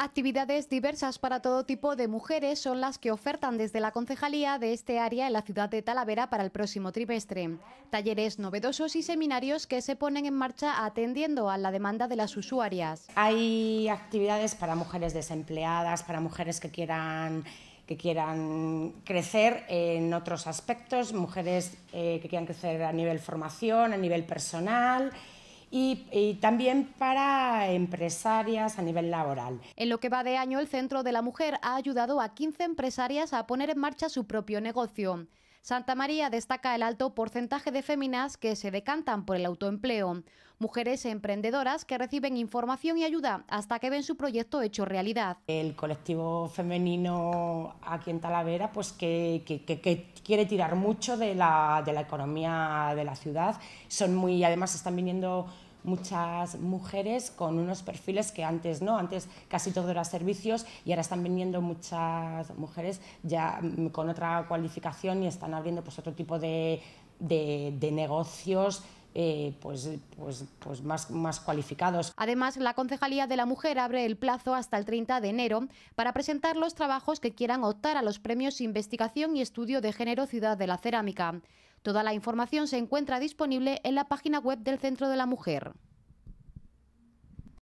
Actividades diversas para todo tipo de mujeres son las que ofertan desde la concejalía de este área en la ciudad de Talavera para el próximo trimestre. Talleres novedosos y seminarios que se ponen en marcha atendiendo a la demanda de las usuarias. Hay actividades para mujeres desempleadas, para mujeres que quieran que quieran crecer en otros aspectos, mujeres eh, que quieran crecer a nivel formación, a nivel personal, y, también para empresarias a nivel laboral. En lo que va de año, el Centro de la Mujer ha ayudado a 15 empresarias a poner en marcha su propio negocio. Santa María destaca el alto porcentaje de féminas que se decantan por el autoempleo, mujeres emprendedoras que reciben información y ayuda hasta que ven su proyecto hecho realidad. El colectivo femenino aquí en Talavera pues que, quiere tirar mucho de la, de la economía de la ciudad, son muy, además están viniendo muchas mujeres con unos perfiles que antes no, antes casi todo era servicios y ahora están viniendo muchas mujeres ya mm, con otra cualificación y están abriendo pues otro tipo de, negocios. Eh, pues, pues, pues más, más cualificados. Además, la Concejalía de la Mujer abre el plazo hasta el 30 de enero para presentar los trabajos que quieran optar a los premios Investigación y Estudio de Género Ciudad de la Cerámica. Toda la información se encuentra disponible en la página web del Centro de la Mujer.